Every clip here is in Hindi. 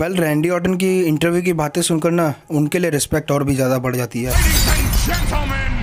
वेल well, रैंडी ऑटन की इंटरव्यू की बातें सुनकर ना उनके लिए रिस्पेक्ट और भी ज़्यादा बढ़ जाती है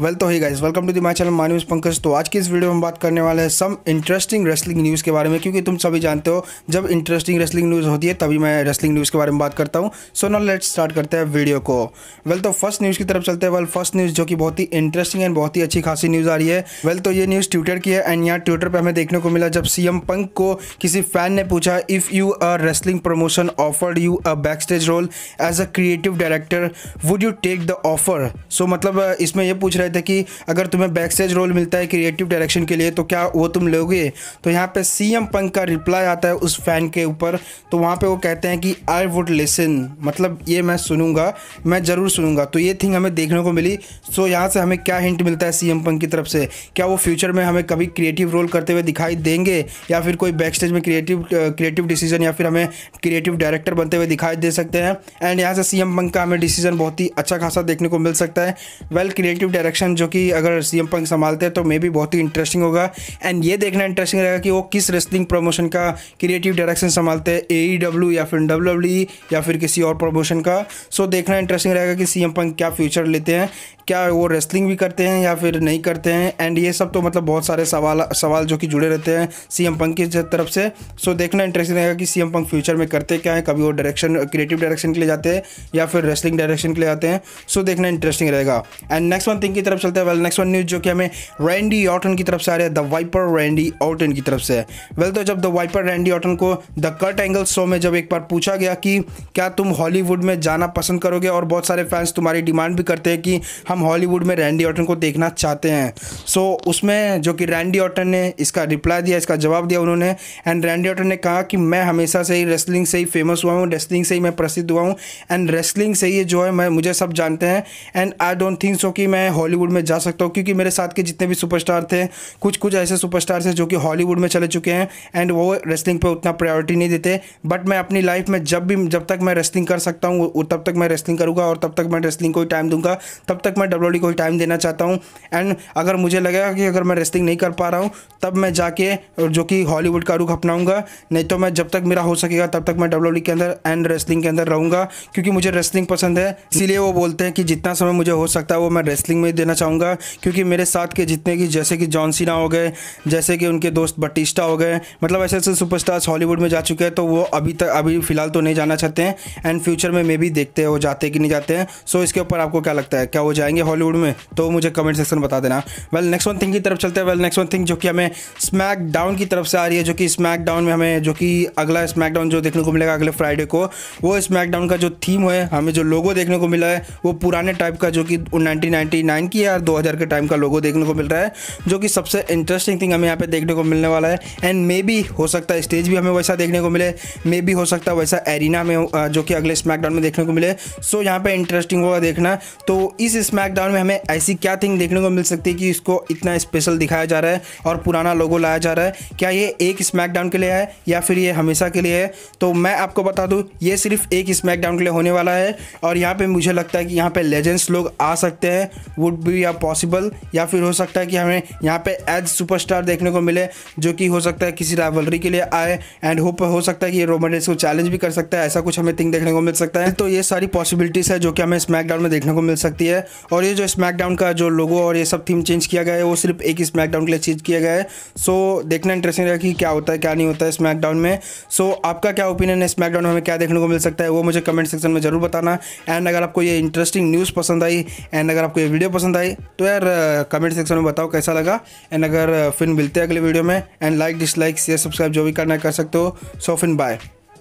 वेल तो ही guys welcome to the my channel my news Pankaj तो आज की इस वीडियो में बात करने वाले हैं सम इंटरेस्टिंग रेसलिंग न्यूज़ के बारे में क्योंकि तुम सभी जानते हो जब इंटरेस्टिंग रेसलिंग न्यूज़ होती है तभी मैं रेसलिंग न्यूज़ के बारे में बात करता हूँ सो नो लेट स्टार्ट करते हैं वीडियो को वेल well, तो फर्स्ट न्यूज़ की तरफ चलते हैं वेल फर्स्ट न्यूज़ जो कि बहुत ही इंटरेस्टिंग एंड बहुत ही अच्छी खासी न्यूज़ आ रही है वेल well, तो ये न्यूज़ ट्विटर की है एंड यहाँ ट्विटर पर हमें देखने को मिला जब एम पंक को किसी फैन ने पूछा if you a wrestling promotion offered you a backstage role as a creative director would you take the offer so मतलब इसमें यह पूछ रहे रहे थे कि अगर तुम्हें बैक स्टेज रोल मिलता है क्रिएटिव डायरेक्शन के लिए तो क्या वो तुम लोगे तो यहाँ पे सीएम पंक का रिप्लाई आता है उस फैन के ऊपर तो वहाँ पे वो कहते हैं कि आई वुड लिसन मतलब ये मैं सुनूंगा मैं ज़रूर सुनूंगा तो ये थिंग हमें देखने को मिली सो यहाँ से हमें क्या हिंट मिलता है सीएम पंक की तरफ से क्या वो फ्यूचर में हमें कभी क्रिएटिव रोल करते हुए दिखाई देंगे या फिर कोई बैक स्टेज में क्रिएटिव क्रिएटिव डिसीजन या फिर हमें क्रिएटिव डायरेक्टर बनते हुए दिखाई दे सकते हैं एंड यहाँ से सीएम पंक का हमें डिसीजन बहुत ही अच्छा खासा देखने को मिल सकता है वेल क्रिएटिव डायरेक्शन डायरेक्शन जो कि अगर सीएम पंक संभालते हैं तो मे भी बहुत ही इंटरेस्टिंग होगा एंड ये देखना इंटरेस्टिंग रहेगा कि वो किस रेस्लिंग प्रमोशन का क्रिएटिव डायरेक्शन संभालते हैं ए डब्ल्यू e या फिर डब्ल्यू e या फिर किसी और प्रमोशन का सो so, देखना इंटरेस्टिंग रहेगा कि सीएम पंक क्या फ्यूचर लेते हैं क्या वो रेसलिंग भी करते हैं या फिर नहीं करते हैं एंड ये सब तो मतलब बहुत सारे सवाल सवाल जो कि जुड़े रहते हैं सीएम पंक की तरफ से सो देखना इंटरेस्टिंग रहेगा कि सीएम पंक फ्यूचर में करते क्या है कभी वो डायरेक्शन क्रिएटिव डायरेक्शन के लिए जाते हैं या फिर रेसलिंग डायरेक्शन के लिए आते हैं सो देखना इंटरेस्टिंग रहेगा एंड नेक्स्ट वन थिंग की तरफ चलते हैं वेल नेक्स्ट वन न्यूज़ जो कि हमें रैंडी ऑटन की तरफ से आ रही है द वाइपर रैंडी ऑटन की तरफ से वेल तो जब द वाइपर रैंडी ऑटन को द कट एंगल शो में जब एक बार पूछा गया कि क्या तुम हॉलीवुड में जाना पसंद करोगे और बहुत सारे फैंस तुम्हारी डिमांड भी करते हैं कि हम हम हॉलीवुड में रैंडी ऑटन को देखना चाहते हैं सो so, उसमें जो कि रैंडी ऑटन ने इसका रिप्लाई दिया इसका जवाब दिया उन्होंने एंड रैंडी ऑटन ने कहा कि मैं हमेशा से ही रेसलिंग से ही फेमस हुआ हूँ रेसलिंग से ही मैं प्रसिद्ध हुआ हूँ एंड रेसलिंग से ही जो है मैं मुझे सब जानते हैं and I don't think so कि मैं हॉलीवुड में जा सकता हूँ क्योंकि मेरे साथ के जितने भी सुपरस्टार थे कुछ कुछ ऐसे सुपरस्टार थे जो कि हॉलीवुड में चले चुके हैं एंड वो रेसलिंग पर उतना प्रायोरिटी नहीं देते बट मैं अपनी लाइफ में जब भी जब तक मैं रेसलिंग कर सकता हूँ तब तक मैं रेसलिंग करूँगा और तब तक मैं रेसलिंग को ही टाइम दूंगा तब तक मैं डब्ल्यू को टाइम देना चाहता हूँ एंड अगर मुझे लगेगा कि अगर मैं रेस्लिंग नहीं कर पा रहा हूँ तब मैं जाके जो कि हॉलीवुड का रुख अपनाऊंगा नहीं तो मैं जब तक मेरा हो सकेगा तब तक मैं डब्ल्यू के अंदर एंड रेस्लिंग के अंदर रहूँगा क्योंकि मुझे रेस्लिंग पसंद है इसीलिए वो बोलते हैं कि जितना समय मुझे हो सकता है वो मैं रेस्लिंग में देना चाहूँगा क्योंकि मेरे साथ के जितने की जैसे कि जॉन सीना हो गए जैसे कि उनके दोस्त बटिस्टा हो गए मतलब ऐसे ऐसे सुपरस्टार्स हॉलीवुड में जा चुके हैं तो वो अभी तक अभी फिलहाल तो नहीं जाना चाहते हैं एंड फ्यूचर में मे भी देखते हैं वो जाते कि नहीं जाते हैं सो इसके ऊपर आपको क्या लगता है क्या वो जाएंगे करेंगे हॉलीवुड में तो मुझे कमेंट सेक्शन बता देना वेल नेक्स्ट वन थिंग की तरफ चलते हैं वेल नेक्स्ट वन थिंग जो कि हमें स्मैक डाउन की तरफ से आ रही है जो कि स्मैक डाउन में हमें जो कि अगला स्मैक डाउन जो देखने को मिलेगा अगले फ्राइडे को वो स्मैक डाउन का जो थीम है हमें जो लोगो देखने को मिला है वो पुराने टाइप का जो कि नाइनटीन की या 2000 के टाइम का लोगो देखने को मिल रहा है जो कि सबसे इंटरेस्टिंग थिंग हमें यहाँ पे देखने को मिलने वाला है एंड मे बी हो सकता है स्टेज भी हमें वैसा देखने को मिले मे बी हो सकता है वैसा एरिना में जो कि अगले स्मैकडाउन में देखने को मिले सो so, यहाँ पे इंटरेस्टिंग होगा देखना तो इस स्मैक स्मैकडाउन में हमें ऐसी क्या थिंग देखने को मिल सकती है कि इसको इतना स्पेशल दिखाया जा रहा है और पुराना लोगो लाया जा रहा है क्या ये एक स्मैकडाउन के लिए है या फिर ये हमेशा के लिए है तो मैं आपको बता दूँ ये सिर्फ एक स्मैकडाउन के लिए होने वाला है और यहाँ पर मुझे लगता है कि यहाँ पर लेजेंड्स लोग आ सकते हैं वुड बी या पॉसिबल या फिर हो सकता है कि हमें यहाँ पे एज सुपर देखने को मिले जो कि हो सकता है किसी राइवलरी के लिए आए एंड होप हो सकता है कि ये रोमन रेस को चैलेंज भी कर सकता है ऐसा कुछ हमें थिंग देखने को मिल सकता है तो ये सारी पॉसिबिलिटीज़ है जो कि हमें स्मैकडाउन में देखने को मिल सकती है और ये जो स्मैकडाउन का जो लोगो और ये सब थीम चेंज किया गया है वो सिर्फ एक स्मैकडाउन के लिए चेंज किया गया है सो देखना इंटरेस्टिंग रहेगा कि क्या होता है क्या नहीं होता है स्मैकडाउन में सो आपका क्या ओपिनियन है स्मैकडाउन में क्या देखने को मिल सकता है वो मुझे कमेंट सेक्शन में ज़रूर बताना एंड अगर आपको ये इंटरेस्टिंग न्यूज़ पसंद आई एंड अगर आपको ये वीडियो पसंद आई तो यार कमेंट सेक्शन में बताओ कैसा लगा एंड अगर फिर मिलते हैं अगले वीडियो में and like dislike share subscribe जो भी करना कर सकते हो सो फिन बाय